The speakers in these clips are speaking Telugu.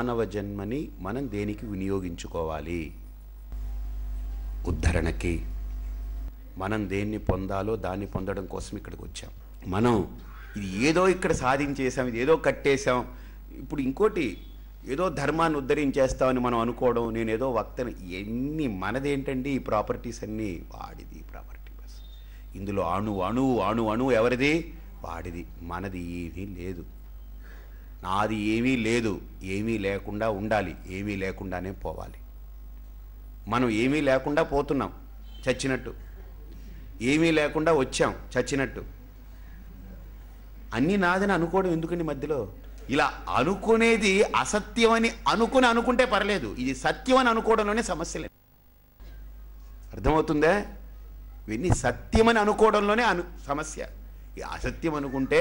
మానవ జన్మని మనం దేనికి వినియోగించుకోవాలి ఉద్ధరణకి మనం దేన్ని పొందాలో దాన్ని పొందడం కోసం ఇక్కడికి వచ్చాం మనం ఇది ఏదో ఇక్కడ సాధించేసాం ఇది ఏదో కట్టేశాం ఇప్పుడు ఇంకోటి ఏదో ధర్మాన్ని ఉద్ధరించేస్తామని మనం అనుకోవడం నేను ఏదో వక్తను ఎన్ని మనదేంటండి ఈ ప్రాపర్టీస్ అన్నీ వాడిది ప్రాపర్టీ బస్ ఇందులో అణు అణువు అణు అణువు ఎవరిది వాడిది మనది ఏమీ లేదు నాది ఏమీ లేదు ఏమీ లేకుండా ఉండాలి ఏమీ లేకుండానే పోవాలి మనం ఏమీ లేకుండా పోతున్నాం చచ్చినట్టు ఏమీ లేకుండా వచ్చాం చచ్చినట్టు అన్నీ నాదని అనుకోవడం ఎందుకండి మధ్యలో ఇలా అనుకునేది అసత్యమని అనుకుని అనుకుంటే పర్లేదు ఇది సత్యం అని అనుకోవడంలోనే సమస్యలే అర్థమవుతుందా ఇవన్నీ సత్యమని అనుకోవడంలోనే అను సమస్య అసత్యం అనుకుంటే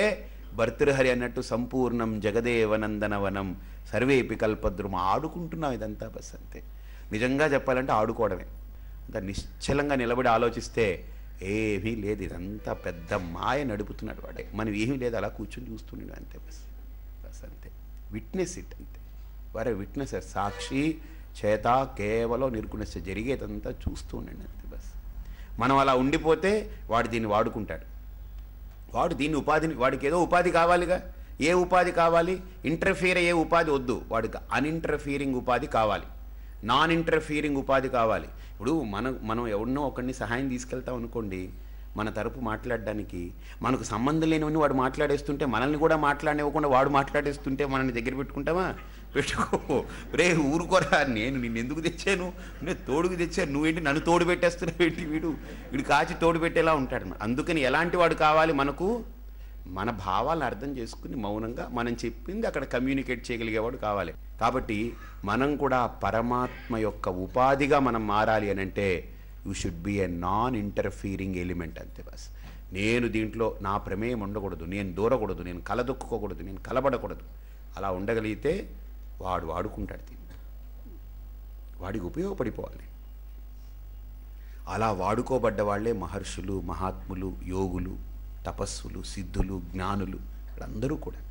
భర్తృహరి అన్నట్టు సంపూర్ణం జగదేవనందనవనం సర్వేపి పికల్పద్రుమ ఆడుకుంటున్నాం ఇదంతా బస్ అంతే నిజంగా చెప్పాలంటే ఆడుకోవడమే అంత నిశ్చలంగా నిలబడి ఆలోచిస్తే ఏమీ లేదు ఇదంతా పెద్ద మాయ నడుపుతున్నాడు వాడే మనం ఏమీ లేదు అలా కూర్చొని చూస్తుండే అంతే బస్ బస్ అంతే విట్నెస్ ఇట్ అంతే వారే విట్నెస్ సాక్షి చేత కేవలం నిర్గుణస్ జరిగేదంతా చూస్తూ ఉండండి అంతే బస్ మనం అలా ఉండిపోతే వాడు దీన్ని వాడుకుంటాడు వాడు దీన్ని ఉపాధిని వాడికి ఏదో ఉపాధి కావాలిగా ఏ ఉపాధి కావాలి ఇంటర్ఫీర్ అయ్యే ఉపాధి వద్దు వాడికి అన్ఇంటర్ఫీరింగ్ ఉపాధి కావాలి నాన్ ఇంటర్ఫీరింగ్ ఉపాధి కావాలి ఇప్పుడు మన మనం ఎవరినో ఒకరిని సహాయం తీసుకెళ్తాం అనుకోండి మన తరపు మాట్లాడడానికి మనకు సంబంధం లేనివన్నీ వాడు మాట్లాడేస్తుంటే మనల్ని కూడా మాట్లాడనివ్వకుండా వాడు మాట్లాడేస్తుంటే మనల్ని దగ్గర పెట్టుకుంటామా పెట్టుకో రే ఊరుకోరా నేను నిన్ను ఎందుకు తెచ్చాను నేను తోడుకు తెచ్చాను నువ్వేంటి నన్ను తోడు పెట్టేస్తున్నావు ఏంటి వీడు వీడు కాచి తోడు పెట్టేలా ఉంటాడు అందుకని ఎలాంటి వాడు కావాలి మనకు మన భావాలను అర్థం చేసుకుని మౌనంగా మనం చెప్పింది అక్కడ కమ్యూనికేట్ చేయగలిగేవాడు కావాలి కాబట్టి మనం కూడా పరమాత్మ యొక్క ఉపాధిగా మనం మారాలి అని అంటే you should be a non interfering element అంతే బస్ నేను దీంట్లో నా ప్రమేయం ఉండకూడదు నేను దూరకూడదు నేను కలదొక్కుకోకూడదు నేను కలబడకూడదు అలా ఉండగలిగితే వాడు వాడుకుంటాడు దీన్ని వాడికి ఉపయోగపడిపోవాలి అలా వాడుకోబడ్డ వాళ్లే మహర్షులు మహాత్ములు యోగులు తపస్సులు సిద్ధులు జ్ఞానులు వీళ్ళందరూ కూడా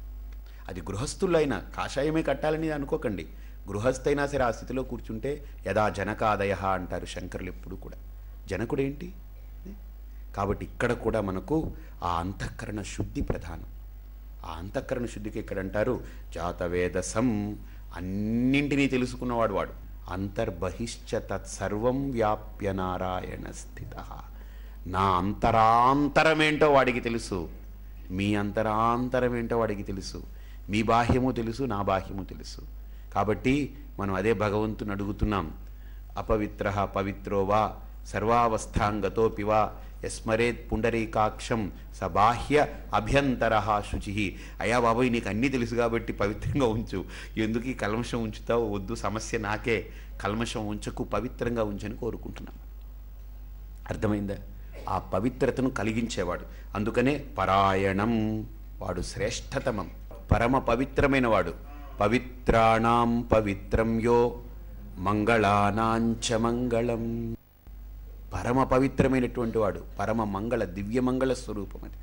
అది గృహస్థులైన కాషాయమే కట్టాలని అనుకోకండి గృహస్థైనా సరే ఆ స్థితిలో కూర్చుంటే యదా జనకాదయ అంటారు శంకరులు ఎప్పుడు కూడా జనకుడేంటి కాబట్టి ఇక్కడ కూడా మనకు ఆ అంతఃకరణ శుద్ధి ప్రధానం ఆ అంతఃకరణ శుద్ధికి ఇక్కడ అంటారు జాతవేదసం అన్నింటినీ తెలుసుకున్నవాడు వాడు అంతర్బహిష్ట తత్సర్వం వ్యాప్య నారాయణ స్థిత నా అంతరాంతరమేంటో వాడికి తెలుసు మీ అంతరాంతరమేంటో వాడికి తెలుసు మీ బాహ్యము తెలుసు నా బాహ్యము తెలుసు కాబట్టి మనం అదే భగవంతుని అడుగుతున్నాం అపవిత్ర వా సర్వావస్థాంగతో పివా ఎస్మరేత్ పుండరీకాక్షం సబాహ్య అభ్యంతర శుచి అయ్యా బాబాయ్ నీకు అన్నీ తెలుసు కాబట్టి పవిత్రంగా ఉంచు ఎందుకు ఈ కల్మషం ఉంచుతావు వద్దు సమస్య నాకే కల్మషం ఉంచకు పవిత్రంగా ఉంచని కోరుకుంటున్నాను అర్థమైందా ఆ పవిత్రతను కలిగించేవాడు అందుకనే పరాయణం వాడు శ్రేష్టతమం పరమ పవిత్రమైన వాడు పవిత్రాణం పవిత్రం యో మంగళానాంచ మంగళం పరమ పవిత్రమైనటువంటి వాడు పరమ మంగళ దివ్యమంగళ స్వరూపం అది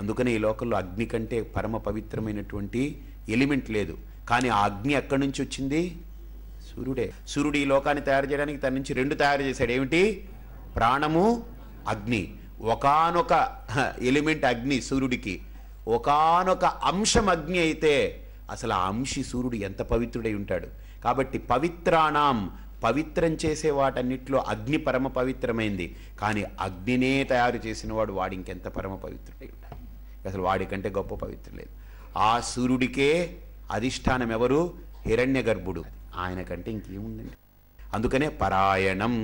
అందుకనే ఈ లోకంలో అగ్ని కంటే పరమ పవిత్రమైనటువంటి ఎలిమెంట్ లేదు కానీ ఆ అగ్ని ఎక్కడి నుంచి వచ్చింది సూర్యుడే సూర్యుడు ఈ లోకాన్ని తయారు చేయడానికి తన నుంచి రెండు తయారు చేశాడు ఏమిటి ప్రాణము అగ్ని ఒకనొక ఎలిమెంట్ అగ్ని సూర్యుడికి ఒకనొక అంశం అగ్ని అయితే అసలు ఆ అంశి సూర్యుడు ఎంత పవిత్రుడై ఉంటాడు కాబట్టి పవిత్రాణం పవిత్రం చేసే వాటన్నిట్లో అగ్ని పరమ పవిత్రమైంది కానీ అగ్నినే తయారు చేసిన వాడు వాడి ఇంకెంత పరమ పవిత్రుడు అసలు వాడికంటే గొప్ప పవిత్రం లేదు ఆ సూర్యుడికే అధిష్టానం ఎవరు హిరణ్య గర్భుడు ఆయన కంటే ఇంకేముందండి అందుకనే పరాయణం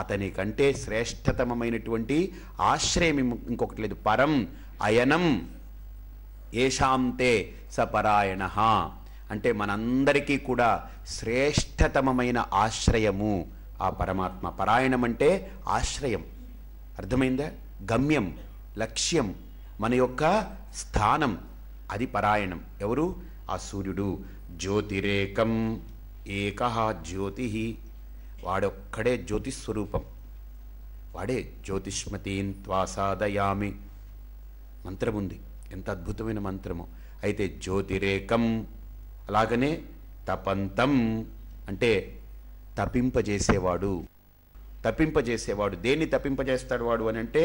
అతని కంటే శ్రేష్టతమైనటువంటి ఆశ్రయం ఇంకొకటి లేదు పరం అయనం ఏషాంతే స పరాయణ అంటే మనందరికీ కూడా శ్రేష్టతమైన ఆశ్రయము ఆ పరమాత్మ పరాయణం అంటే ఆశ్రయం అర్థమైందా గమ్యం లక్ష్యం మన యొక్క స్థానం అది పరాయణం ఎవరు ఆ సూర్యుడు జ్యోతిరేకం ఏక జ్యోతి వాడొక్కడే జ్యోతిస్వరూపం వాడే జ్యోతిష్మతీన్ త్వాసాదయామి మంత్రముంది ఎంత అద్భుతమైన మంత్రము అయితే జ్యోతిరేకం అలాగనే తపంతం అంటే తపింపజేసేవాడు తప్పింపజేసేవాడు దేన్ని తప్పింపజేస్తాడు వాడు అని అంటే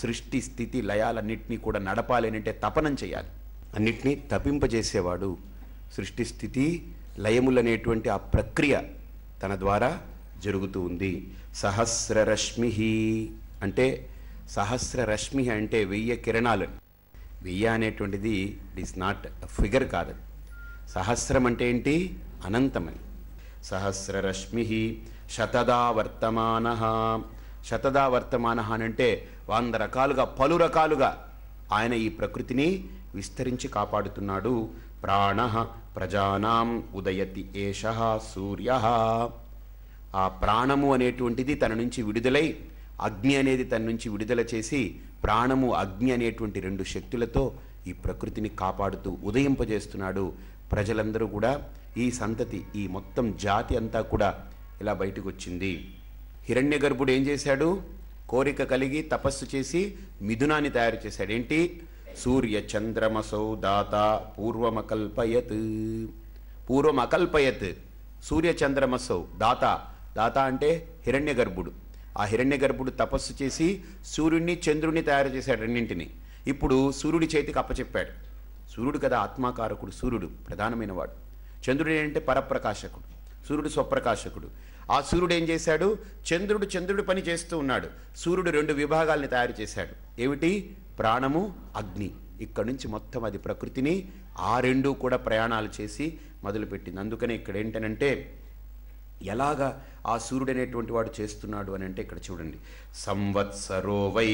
సృష్టి స్థితి లయాలన్నింటినీ కూడా నడపాలి అని అంటే తపనం చేయాలి అన్నిటినీ తప్పింపజేసేవాడు సృష్టి స్థితి లయములనేటువంటి ఆ ప్రక్రియ తన ద్వారా జరుగుతూ ఉంది సహస్రరశ్మి అంటే సహస్రరశ్మి అంటే వెయ్యి కిరణాలు వెయ్యి అనేటువంటిది ఇట్ ఈస్ నాట్ ఫిగర్ కాదు సహస్రం అంటే ఏంటి అనంతమని సహస్రరశ్మి శతదా వర్తమాన శతదా వర్తమాన అంటే వంద రకాలుగా పలు రకాలుగా ఆయన ఈ ప్రకృతిని విస్తరించి కాపాడుతున్నాడు ప్రాణ ప్రజానాం ఉదయతి ఏష సూర్య ఆ ప్రాణము అనేటువంటిది తన నుంచి విడుదలై అగ్ని అనేది తన నుంచి విడుదల చేసి ప్రాణము అగ్ని అనేటువంటి రెండు శక్తులతో ఈ ప్రకృతిని కాపాడుతూ ఉదయింపజేస్తున్నాడు ప్రజలందరూ కూడా ఈ సంతతి ఈ మొత్తం జాతి అంతా కూడా ఇలా బయటకు వచ్చింది హిరణ్య గర్భుడు ఏం చేశాడు కోరిక కలిగి తపస్సు చేసి మిథునాన్ని తయారు చేశాడు ఏంటి సూర్య చంద్రమసౌ దాత పూర్వమకల్పయత్ పూర్వం అకల్పయత్ సూర్య చంద్రమసౌ దాత దాత అంటే హిరణ్య గర్భుడు ఆ హిరణ్య గర్భుడు తపస్సు చేసి సూర్యుడిని చంద్రుడిని తయారు చేశాడు రెండింటిని ఇప్పుడు సూర్యుడి చేతికి అప్పచెప్పాడు సూర్యుడు కదా ఆత్మాకారకుడు సూర్యుడు ప్రధానమైన వాడు చంద్రుడు ఏంటంటే పరప్రకాశకుడు సూర్యుడు స్వప్రకాశకుడు ఆ సూర్యుడు ఏం చేశాడు చంద్రుడు చంద్రుడు పని చేస్తూ ఉన్నాడు సూర్యుడు రెండు విభాగాల్ని తయారు చేశాడు ఏమిటి ప్రాణము అగ్ని ఇక్కడ నుంచి మొత్తం అది ప్రకృతిని ఆ రెండు కూడా ప్రయాణాలు చేసి మొదలుపెట్టింది అందుకనే ఇక్కడ ఏంటనంటే ఎలాగా ఆ సూర్యుడు అనేటువంటి వాడు చేస్తున్నాడు అని అంటే ఇక్కడ చూడండి సంవత్సరోవై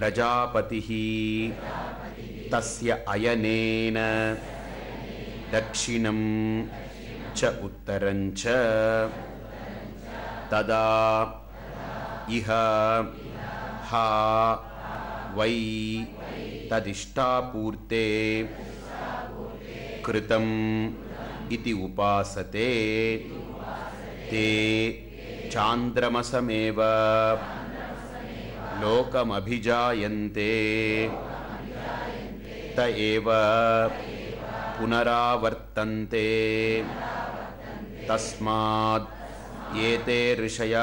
ప్రజాపతి तस्य अयनेन दक्षिणं च उत्तरञ्च तदा इह हा वै तदिष्टापूर्ते कृतम् इति उपासते ते चान्द्रमसमेव लोकमभिजायन्ते ఎత్త ఏవ పునరావర్తంతే తస్మాత్ ఏతే ఋషయ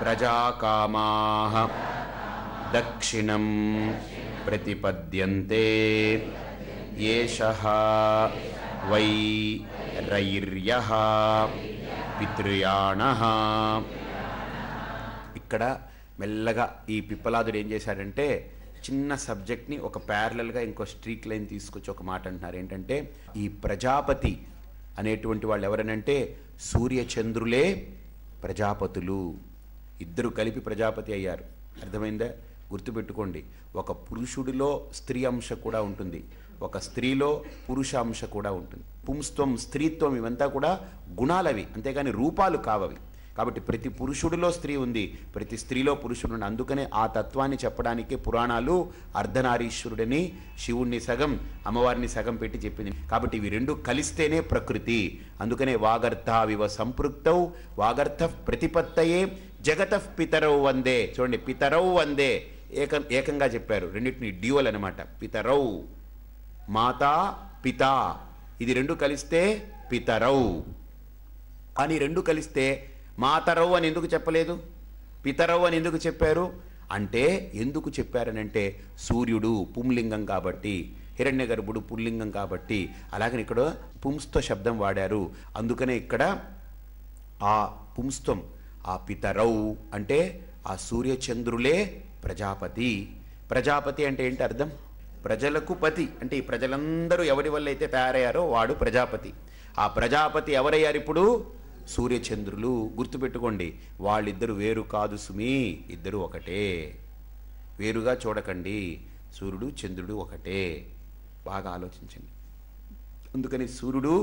ప్రజాకామా దక్షిణం ప్రతిపద్యంతే వై రైర్య పితృయాణ ఇక్కడ మెల్లగా ఈ పిప్పలాదుడు ఏం చేశాడంటే చిన్న సబ్జెక్ట్ని ఒక ప్యారలల్గా ఇంకో స్ట్రీక్ లైన్ తీసుకొచ్చి ఒక మాట అంటున్నారు ఏంటంటే ఈ ప్రజాపతి అనేటువంటి వాళ్ళు ఎవరనంటే సూర్యచంద్రులే ప్రజాపతులు ఇద్దరు కలిపి ప్రజాపతి అయ్యారు అర్థమైందా గుర్తుపెట్టుకోండి ఒక పురుషుడిలో స్త్రీ అంశ కూడా ఉంటుంది ఒక స్త్రీలో పురుష అంశ కూడా ఉంటుంది పుంస్త్వం స్త్రీత్వం ఇవంతా కూడా గుణాలవి అంతేగాని రూపాలు కావవి కాబట్టి ప్రతి పురుషుడిలో స్త్రీ ఉంది ప్రతి స్త్రీలో పురుషుడు అందుకనే ఆ తత్వాన్ని చెప్పడానికి పురాణాలు అర్ధనారీశ్వరుడిని శివుణ్ణి సగం అమ్మవారిని సగం పెట్టి చెప్పింది కాబట్టి ఇవి రెండు కలిస్తేనే ప్రకృతి అందుకనే వాగర్థావివ సంపృక్తౌ వాగర్థ ప్రతిపత్తయే జగత పితరౌ వందే చూడండి పితరౌ వందే ఏకం ఏకంగా చెప్పారు రెండింటిని డ్యూవల్ అనమాట పితరౌ మాత పిత ఇది రెండు కలిస్తే పితరౌ అని రెండు కలిస్తే మాతరవు అని ఎందుకు చెప్పలేదు పితరవు అని ఎందుకు చెప్పారు అంటే ఎందుకు చెప్పారనంటే సూర్యుడు పుంలింగం కాబట్టి హిరణ్య గర్భుడు పుల్లింగం కాబట్టి అలాగని ఇక్కడ పుంస్త శబ్దం వాడారు అందుకనే ఇక్కడ ఆ పుంస్తం ఆ పితరవు అంటే ఆ సూర్యచంద్రులే ప్రజాపతి ప్రజాపతి అంటే ఏంటి అర్థం ప్రజలకు పతి అంటే ఈ ప్రజలందరూ ఎవరి వల్ల అయితే తయారయ్యారో వాడు ప్రజాపతి ఆ ప్రజాపతి ఎవరయ్యారు ఇప్పుడు సూర్యచంద్రులు గుర్తుపెట్టుకోండి వాళ్ళిద్దరు వేరు కాదు సుమి ఇద్దరు ఒకటే వేరుగా చూడకండి సూర్యుడు చంద్రుడు ఒకటే బాగా ఆలోచించండి అందుకని సూర్యుడు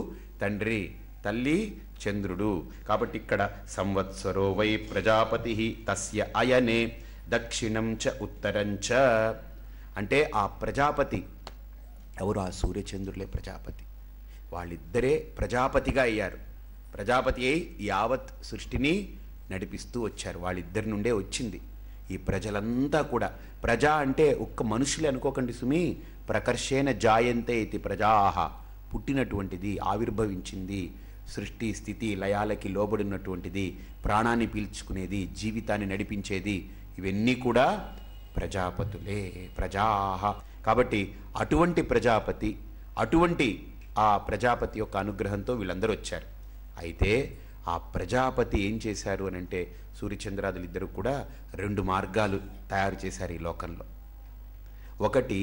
తండ్రి తల్లి చంద్రుడు కాబట్టి ఇక్కడ సంవత్సరో వై ప్రజాపతి తస్య అయనే దక్షిణం చ ఉత్తరం చ అంటే ఆ ప్రజాపతి ఎవరు ఆ సూర్యచంద్రులే ప్రజాపతి వాళ్ళిద్దరే ప్రజాపతిగా అయ్యారు ప్రజాపతి అయి యావత్ సృష్టిని నడిపిస్తూ వచ్చారు వాళ్ళిద్దరి నుండే వచ్చింది ఈ ప్రజలంతా కూడా ప్రజా అంటే ఒక్క మనుషులే అనుకోకండి సుమి ప్రకర్షేణ జాయంతే ఇది ప్రజాహ పుట్టినటువంటిది ఆవిర్భవించింది సృష్టి స్థితి లయాలకి లోబడినటువంటిది ప్రాణాన్ని పీల్చుకునేది జీవితాన్ని నడిపించేది ఇవన్నీ కూడా ప్రజాపతులే ప్రజాహ కాబట్టి అటువంటి ప్రజాపతి అటువంటి ఆ ప్రజాపతి యొక్క అనుగ్రహంతో వీళ్ళందరూ వచ్చారు అయితే ఆ ప్రజాపతి ఏం చేశారు అని అంటే సూర్యచంద్రాదులు ఇద్దరు కూడా రెండు మార్గాలు తయారు చేశారు ఈ లోకంలో ఒకటి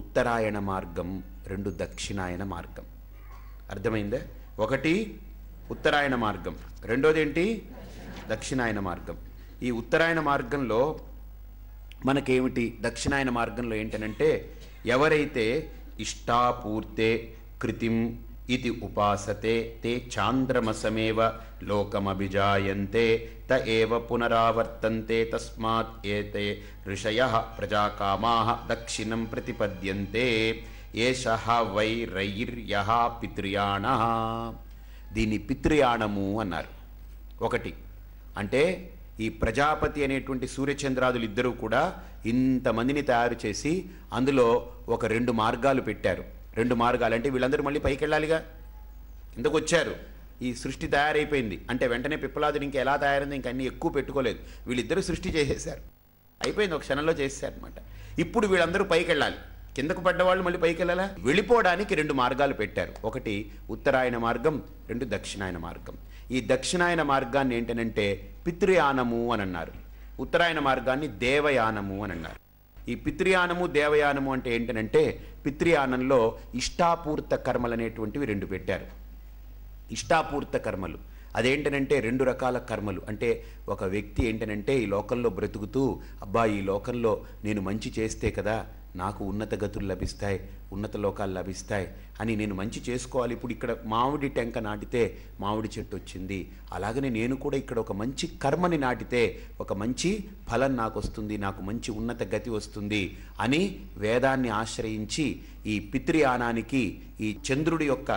ఉత్తరాయణ మార్గం రెండు దక్షిణాయన మార్గం అర్థమైందా ఒకటి ఉత్తరాయణ మార్గం రెండోది ఏంటి దక్షిణాయన మార్గం ఈ ఉత్తరాయణ మార్గంలో మనకేమిటి దక్షిణాయన మార్గంలో ఏంటనంటే ఎవరైతే ఇష్టాపూర్తే కృతిం ఇది ఉపాసతే తే చాంద్రమసమేవ లోకమభిజాయంతే త ఏవ పునరావర్తంతే తస్మాత్ ఏతే ఋషయ ప్రజాకామా దక్షిణం ప్రతిపద్యంతే ఏష వై పితృయాణ దీని పితృయాణము అన్నారు ఒకటి అంటే ఈ ప్రజాపతి అనేటువంటి సూర్యచంద్రాదులు ఇద్దరూ కూడా ఇంతమందిని తయారు చేసి అందులో ఒక రెండు మార్గాలు పెట్టారు రెండు మార్గాలు అంటే వీళ్ళందరూ మళ్ళీ పైకి వెళ్ళాలిగా ఇందుకు వచ్చారు ఈ సృష్టి తయారైపోయింది అంటే వెంటనే పిప్పలాదుడు ఇంకా ఎలా తయారైంది ఇంకా అన్నీ ఎక్కువ పెట్టుకోలేదు వీళ్ళిద్దరూ సృష్టి చేసేసారు అయిపోయింది ఒక క్షణంలో చేసేసారనమాట ఇప్పుడు వీళ్ళందరూ పైకి వెళ్ళాలి కిందకు పడ్డవాళ్ళు మళ్ళీ పైకి వెళ్ళాలా వెళ్ళిపోవడానికి రెండు మార్గాలు పెట్టారు ఒకటి ఉత్తరాయణ మార్గం రెండు దక్షిణాయన మార్గం ఈ దక్షిణాయన మార్గాన్ని ఏంటనంటే పితృయానము అని అన్నారు ఉత్తరాయణ మార్గాన్ని దేవయానము అని అన్నారు ఈ పిత్రియానము దేవయానము అంటే ఏంటనంటే పిత్రియానంలో ఇష్టాపూర్త కర్మలు అనేటువంటివి రెండు పెట్టారు ఇష్టాపూర్త కర్మలు అదేంటనంటే రెండు రకాల కర్మలు అంటే ఒక వ్యక్తి ఏంటనంటే ఈ లోకంలో బ్రతుకుతూ అబ్బా ఈ లోకంలో నేను మంచి చేస్తే కదా నాకు ఉన్నత గతులు లభిస్తాయి ఉన్నత లోకాలు లభిస్తాయి అని నేను మంచి చేసుకోవాలి ఇప్పుడు ఇక్కడ మామిడి టెంక నాటితే మామిడి చెట్టు వచ్చింది అలాగనే నేను కూడా ఇక్కడ ఒక మంచి కర్మని నాటితే ఒక మంచి ఫలం నాకు వస్తుంది నాకు మంచి ఉన్నత గతి వస్తుంది అని వేదాన్ని ఆశ్రయించి ఈ పితృయానానికి ఈ చంద్రుడి యొక్క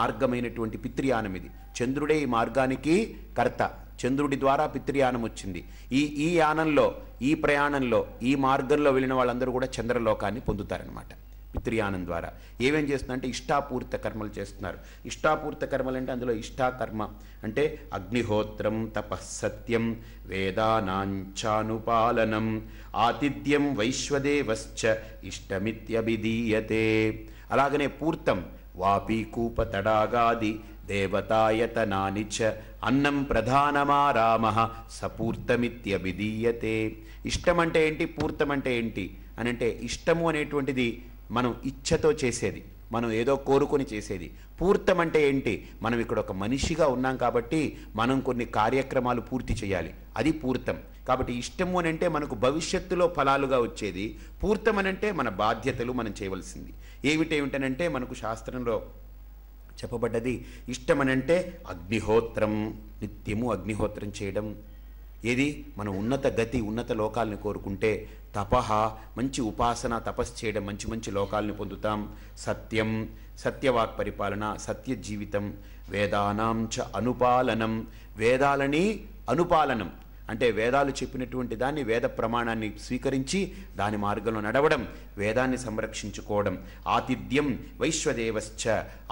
మార్గమైనటువంటి పితృయానం ఇది చంద్రుడే ఈ మార్గానికి కర్త చంద్రుడి ద్వారా పితృయానం వచ్చింది ఈ ఈ యానంలో ఈ ప్రయాణంలో ఈ మార్గంలో వెళ్ళిన వాళ్ళందరూ కూడా చంద్రలోకాన్ని పొందుతారనమాట పిత్రియానం ద్వారా ఏమేం చేస్తున్నారంటే ఇష్టాపూర్త కర్మలు చేస్తున్నారు ఇష్టాపూర్త కర్మలు అంటే అందులో ఇష్టాకర్మ అంటే అగ్నిహోత్రం తపస్సత్యం వేదానాంచానుపాలనం ఆతిథ్యం వైశ్వదేవశ్చ ఇష్టమిత్యభిధీయతే అలాగనే పూర్తం వాపి కూప తడాగాది దేవతాయతనాని చ అన్నం ప్రధానమా రామ సపూర్తమిత్యభిధీయతే ఇష్టం అంటే ఏంటి పూర్తం అంటే ఏంటి అని అంటే ఇష్టము అనేటువంటిది మనం ఇచ్ఛతో చేసేది మనం ఏదో కోరుకొని చేసేది పూర్తం అంటే ఏంటి మనం ఇక్కడ ఒక మనిషిగా ఉన్నాం కాబట్టి మనం కొన్ని కార్యక్రమాలు పూర్తి చేయాలి అది పూర్తం కాబట్టి ఇష్టము అని అంటే మనకు భవిష్యత్తులో ఫలాలుగా వచ్చేది పూర్తం అంటే మన బాధ్యతలు మనం చేయవలసింది ఏమిటేమిటనంటే మనకు శాస్త్రంలో చెప్పబడ్డది ఇష్టమనంటే అగ్నిహోత్రం నిత్యము అగ్నిహోత్రం చేయడం ఏది మనం ఉన్నత గతి ఉన్నత లోకాలను కోరుకుంటే తపహ మంచి ఉపాసన తపస్సు చేయడం మంచి మంచి లోకాలను పొందుతాం సత్యం సత్యవాక్ పరిపాలన సత్య జీవితం వేదానాంచ అనుపాలనం వేదాలని అనుపాలనం అంటే వేదాలు చెప్పినటువంటి దాన్ని వేద ప్రమాణాన్ని స్వీకరించి దాని మార్గంలో నడవడం వేదాన్ని సంరక్షించుకోవడం ఆతిథ్యం వైశ్వదేవశ్చ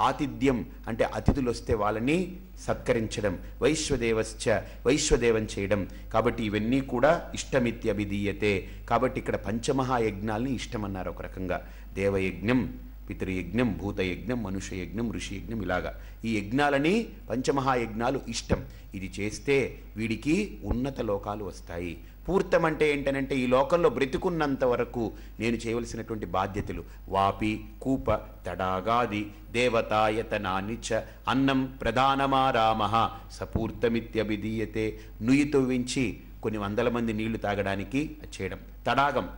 ఆతిథ్యం అంటే అతిథులు వస్తే వాళ్ళని సత్కరించడం వైశ్వదేవశ్చ వైశ్వదేవం చేయడం కాబట్టి ఇవన్నీ కూడా ఇష్టమిత్య విధీయతే కాబట్టి ఇక్కడ పంచమహాయజ్ఞాలని ఇష్టమన్నారు ఒక రకంగా దేవయజ్ఞం పితృయజ్ఞం భూతయజ్ఞం మనుష్యయజ్ఞం ఋషియజ్ఞం ఇలాగా ఈ యజ్ఞాలని పంచమహాయజ్ఞాలు ఇష్టం ఇది చేస్తే వీడికి ఉన్నత లోకాలు వస్తాయి పూర్తం అంటే ఏంటనంటే ఈ లోకంలో బ్రతుకున్నంత వరకు నేను చేయవలసినటువంటి బాధ్యతలు వాపి కూప తడాగాది దేవతాయతనాన్ని చ అన్నం ప్రధానమారామ సపూర్తమిత్యభిధీయతే నుయ్యితోవించి కొన్ని వందల మంది నీళ్లు తాగడానికి చేయడం తడాగం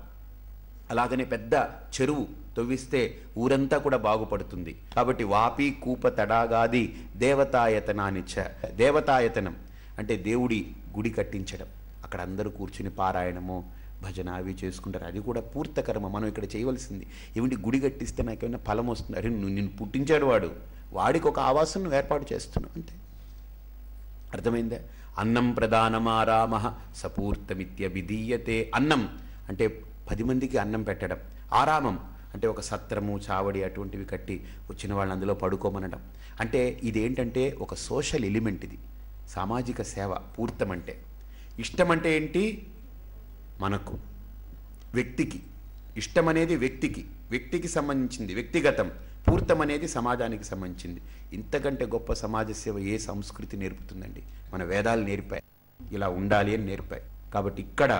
అలాగనే పెద్ద చెరువు తొవ్విస్తే ఊరంతా కూడా బాగుపడుతుంది కాబట్టి వాపి కూప తడాగాది దేవతాయతనానిచ్చ దేవతాయతనం అంటే దేవుడి గుడి కట్టించడం అక్కడ అందరూ కూర్చుని పారాయణము భజన అవి చేసుకుంటారు అది కూడా పూర్త కర్మ మనం ఇక్కడ చేయవలసింది ఏమిటి గుడి కట్టిస్తే నాకేమైనా ఫలం వస్తుంది అరే నువ్వు నిన్ను పుట్టించాడు వాడు వాడికి ఒక ఆవాసం నువ్వు ఏర్పాటు చేస్తున్నావు అంతే అర్థమైందే అన్నం ప్రధానమారామ విధీయతే అన్నం అంటే పది మందికి అన్నం పెట్టడం ఆరామం అంటే ఒక సత్రము చావడి అటువంటివి కట్టి వచ్చిన వాళ్ళని అందులో పడుకోమనడం అంటే ఇదేంటంటే ఒక సోషల్ ఎలిమెంట్ ఇది సామాజిక సేవ పూర్తమంటే ఇష్టమంటే ఏంటి మనకు వ్యక్తికి ఇష్టం అనేది వ్యక్తికి వ్యక్తికి సంబంధించింది వ్యక్తిగతం పూర్తం అనేది సమాజానికి సంబంధించింది ఇంతకంటే గొప్ప సమాజ సేవ ఏ సంస్కృతి నేర్పుతుందండి మన వేదాలు నేర్పాయి ఇలా ఉండాలి అని నేర్పాయి కాబట్టి ఇక్కడ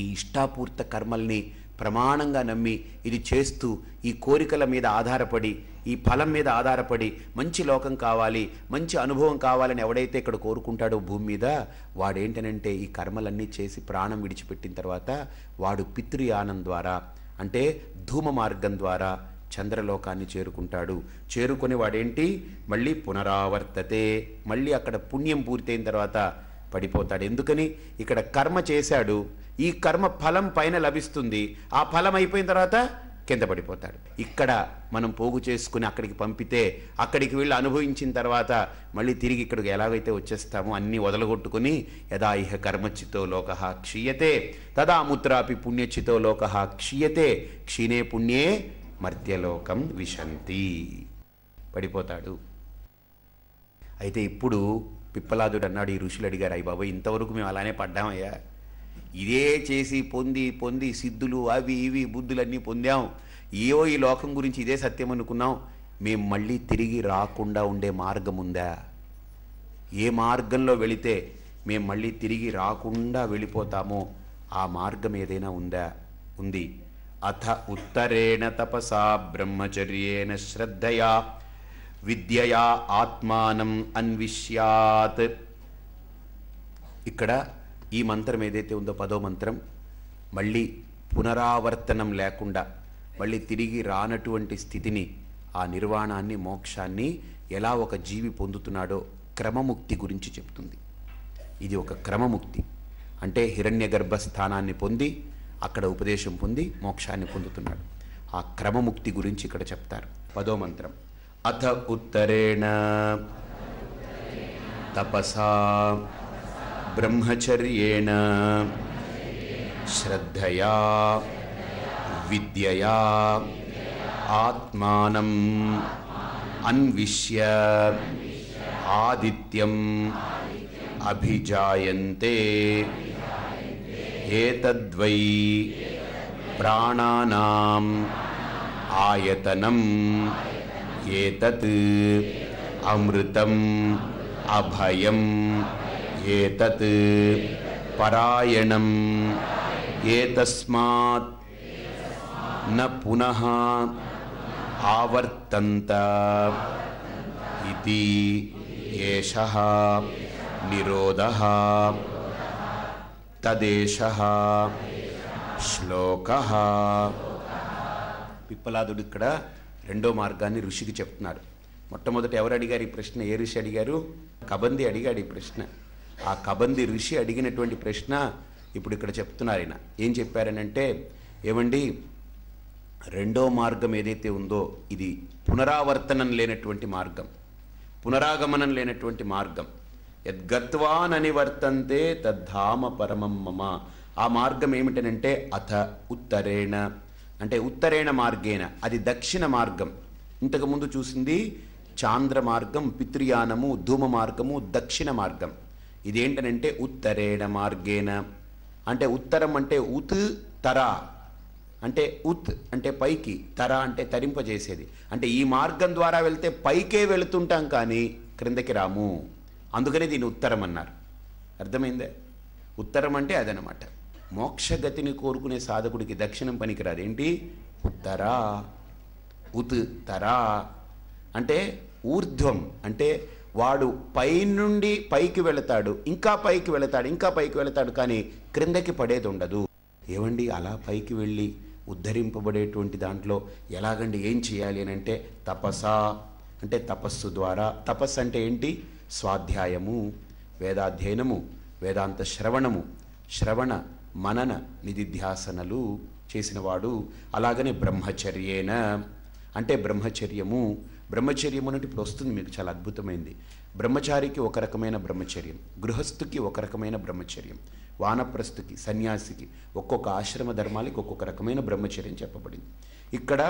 ఈ ఇష్టాపూర్త కర్మల్ని ప్రమాణంగా నమ్మి ఇది చేస్తూ ఈ కోరికల మీద ఆధారపడి ఈ ఫలం మీద ఆధారపడి మంచి లోకం కావాలి మంచి అనుభవం కావాలని ఎవడైతే ఇక్కడ కోరుకుంటాడో భూమి మీద వాడేంటనంటే ఈ కర్మలన్నీ చేసి ప్రాణం విడిచిపెట్టిన తర్వాత వాడు పితృయానం ద్వారా అంటే ధూమ మార్గం ద్వారా చంద్రలోకాన్ని చేరుకుంటాడు చేరుకుని వాడేంటి మళ్ళీ పునరావర్తతే మళ్ళీ అక్కడ పుణ్యం పూర్తయిన తర్వాత పడిపోతాడు ఎందుకని ఇక్కడ కర్మ చేశాడు ఈ కర్మ ఫలం పైన లభిస్తుంది ఆ ఫలం అయిపోయిన తర్వాత కింద పడిపోతాడు ఇక్కడ మనం పోగు చేసుకుని అక్కడికి పంపితే అక్కడికి వెళ్ళి అనుభవించిన తర్వాత మళ్ళీ తిరిగి ఇక్కడికి ఎలాగైతే వచ్చేస్తామో అన్నీ వదలగొట్టుకుని యదా ఇహ కర్మచితో లోక క్షీయతే తదా ముత్రాపి పుణ్యచితో లోక క్షీయతే క్షీణే పుణ్యే మర్త్యలోకం విశంతి పడిపోతాడు అయితే ఇప్పుడు పిప్పలాదుడు అన్నాడు ఈ ఋషులు అడిగారు అయ్యి బాబు ఇంతవరకు మేము అలానే పడ్డామయ్యా ఇదే చేసి పొంది పొంది సిద్ధులు అవి ఇవి బుద్ధులన్నీ పొందాం ఏవో ఈ లోకం గురించి ఇదే సత్యం అనుకున్నాం మేము మళ్ళీ తిరిగి రాకుండా ఉండే మార్గం ఉందా ఏ మార్గంలో వెళితే మేము మళ్ళీ తిరిగి రాకుండా వెళ్ళిపోతామో ఆ మార్గం ఏదైనా ఉందా ఉంది అథ ఉత్తరేణ తపసా బ్రహ్మచర్యేణ శ్రద్ధయా విద్యయా ఆత్మానం అన్విష్యాత్ ఇక్కడ ఈ మంత్రం ఏదైతే ఉందో పదో మంత్రం మళ్ళీ పునరావర్తనం లేకుండా మళ్ళీ తిరిగి రానటువంటి స్థితిని ఆ నిర్వాణాన్ని మోక్షాన్ని ఎలా ఒక జీవి పొందుతున్నాడో క్రమముక్తి గురించి చెప్తుంది ఇది ఒక క్రమముక్తి అంటే హిరణ్య గర్భస్థానాన్ని పొంది అక్కడ ఉపదేశం పొంది మోక్షాన్ని పొందుతున్నాడు ఆ క్రమముక్తి గురించి ఇక్కడ చెప్తారు పదో మంత్రం अथ उत्तरेण तपसा ब्रह्मचर्येण श्रद्धया विद्यया आत्मानम् अन्विष्य आदित्यम् अभिजायन्ते एतद्वै प्राणानाम् आयतनम् एतत् अमृतम् अभयम् एतत् परायणम् एतस्मात् न पुनः आवर्तन्त इति एषः निरोधः तदेशः श्लोकः पिप्पलादुडुक्कड రెండో మార్గాన్ని ఋషికి చెప్తున్నారు మొట్టమొదట ఎవరు అడిగారు ఈ ప్రశ్న ఏ ఋషి అడిగారు కబంది అడిగాడు ఈ ప్రశ్న ఆ కబంది ఋషి అడిగినటువంటి ప్రశ్న ఇప్పుడు ఇక్కడ చెప్తున్నారు ఆయన ఏం చెప్పారనంటే ఏమండి రెండో మార్గం ఏదైతే ఉందో ఇది పునరావర్తనం లేనటువంటి మార్గం పునరాగమనం లేనటువంటి మార్గం యద్గత్వాన్ వర్తంతే తద్ధామ పరమం మమ ఆ మార్గం ఏమిటనంటే అథ ఉత్తరేణ అంటే ఉత్తరేణ మార్గేణ అది దక్షిణ మార్గం ఇంతకుముందు చూసింది చాంద్ర మార్గం పితృయానము ధూమ మార్గము దక్షిణ మార్గం ఇదేంటనంటే ఉత్తరేణ మార్గేణ అంటే ఉత్తరం అంటే ఉత్ తరా అంటే ఉత్ అంటే పైకి తర అంటే తరింపజేసేది అంటే ఈ మార్గం ద్వారా వెళ్తే పైకే వెళుతుంటాం కానీ క్రిందకి రాము అందుకనే దీన్ని ఉత్తరం అన్నారు అర్థమైందే ఉత్తరం అంటే అదనమాట మోక్షగతిని కోరుకునే సాధకుడికి దక్షిణం పనికిరాదు ఏంటి ఉత్తరా తరా అంటే ఊర్ధ్వం అంటే వాడు పైనుండి పైకి వెళతాడు ఇంకా పైకి వెళతాడు ఇంకా పైకి వెళతాడు కానీ క్రిందకి పడేది ఉండదు ఏమండి అలా పైకి వెళ్ళి ఉద్ధరింపబడేటువంటి దాంట్లో ఎలాగండి ఏం చేయాలి అని అంటే తపస అంటే తపస్సు ద్వారా తపస్సు అంటే ఏంటి స్వాధ్యాయము వేదాధ్యయనము వేదాంత శ్రవణము శ్రవణ మనన నిధిధ్యాసనలు చేసినవాడు అలాగనే బ్రహ్మచర్యేన అంటే బ్రహ్మచర్యము బ్రహ్మచర్యము అనేది ఇప్పుడు వస్తుంది మీకు చాలా అద్భుతమైంది బ్రహ్మచారికి ఒక రకమైన బ్రహ్మచర్యం గృహస్థుకి ఒక రకమైన బ్రహ్మచర్యం వానప్రస్థుకి సన్యాసికి ఒక్కొక్క ఆశ్రమ ధర్మాలకి ఒక్కొక్క రకమైన బ్రహ్మచర్యం చెప్పబడింది ఇక్కడ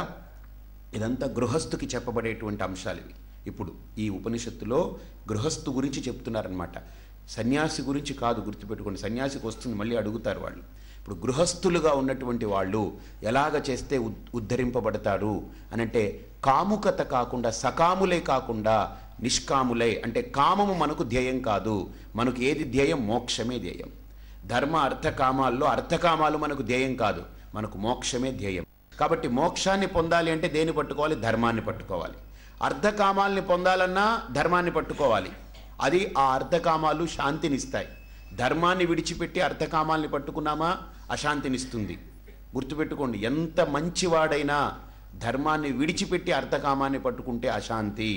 ఇదంతా గృహస్థుకి చెప్పబడేటువంటి అంశాలు ఇవి ఇప్పుడు ఈ ఉపనిషత్తులో గృహస్థు గురించి చెప్తున్నారనమాట సన్యాసి గురించి కాదు గుర్తుపెట్టుకోండి సన్యాసికి వస్తుంది మళ్ళీ అడుగుతారు వాళ్ళు ఇప్పుడు గృహస్థులుగా ఉన్నటువంటి వాళ్ళు ఎలాగ చేస్తే ఉద్ధరింపబడతారు అనంటే కాముకత కాకుండా సకాములే కాకుండా నిష్కాములై అంటే కామము మనకు ధ్యేయం కాదు మనకు ఏది ధ్యేయం మోక్షమే ధ్యేయం ధర్మ అర్థకామాల్లో అర్థకామాలు మనకు ధ్యేయం కాదు మనకు మోక్షమే ధ్యేయం కాబట్టి మోక్షాన్ని పొందాలి అంటే దేన్ని పట్టుకోవాలి ధర్మాన్ని పట్టుకోవాలి అర్థకామాల్ని పొందాలన్నా ధర్మాన్ని పట్టుకోవాలి అది ఆ అర్ధకామాలు శాంతినిస్తాయి ధర్మాన్ని విడిచిపెట్టి అర్ధకామాల్ని పట్టుకున్నామా అశాంతినిస్తుంది గుర్తుపెట్టుకోండి ఎంత మంచివాడైనా ధర్మాన్ని విడిచిపెట్టి అర్థకామాన్ని పట్టుకుంటే అశాంతి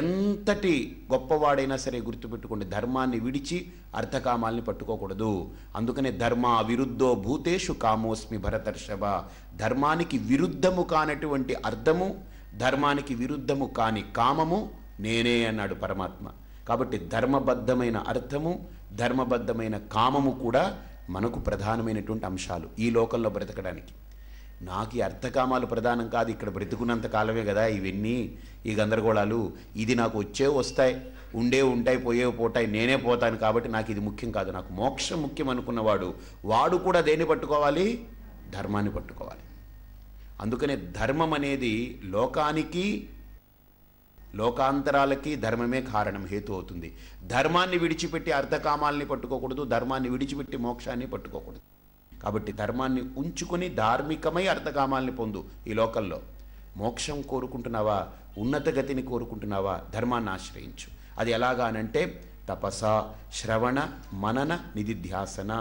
ఎంతటి గొప్పవాడైనా సరే గుర్తుపెట్టుకోండి ధర్మాన్ని విడిచి అర్థకామాల్ని పట్టుకోకూడదు అందుకనే ధర్మ విరుద్ధో భూతేషు కామోస్మి భరతర్షభ ధర్మానికి విరుద్ధము కానటువంటి అర్థము ధర్మానికి విరుద్ధము కాని కామము నేనే అన్నాడు పరమాత్మ కాబట్టి ధర్మబద్ధమైన అర్థము ధర్మబద్ధమైన కామము కూడా మనకు ప్రధానమైనటువంటి అంశాలు ఈ లోకంలో బ్రతకడానికి నాకు ఈ అర్థకామాలు ప్రధానం కాదు ఇక్కడ బ్రతుకున్నంత కాలమే కదా ఇవన్నీ ఈ గందరగోళాలు ఇది నాకు వచ్చే వస్తాయి ఉండే ఉంటాయి పోయే పోటాయి నేనే పోతాను కాబట్టి నాకు ఇది ముఖ్యం కాదు నాకు మోక్షం ముఖ్యం అనుకున్నవాడు వాడు కూడా దేన్ని పట్టుకోవాలి ధర్మాన్ని పట్టుకోవాలి అందుకనే ధర్మం అనేది లోకానికి లోకాంతరాలకి ధర్మమే కారణం హేతు అవుతుంది ధర్మాన్ని విడిచిపెట్టి అర్థకామాల్ని పట్టుకోకూడదు ధర్మాన్ని విడిచిపెట్టి మోక్షాన్ని పట్టుకోకూడదు కాబట్టి ధర్మాన్ని ఉంచుకొని ధార్మికమై అర్థకామాల్ని పొందు ఈ లోకల్లో మోక్షం కోరుకుంటున్నావా ఉన్నత గతిని కోరుకుంటున్నావా ధర్మాన్ని ఆశ్రయించు అది ఎలాగానంటే తపస శ్రవణ మనన నిధిధ్యాసన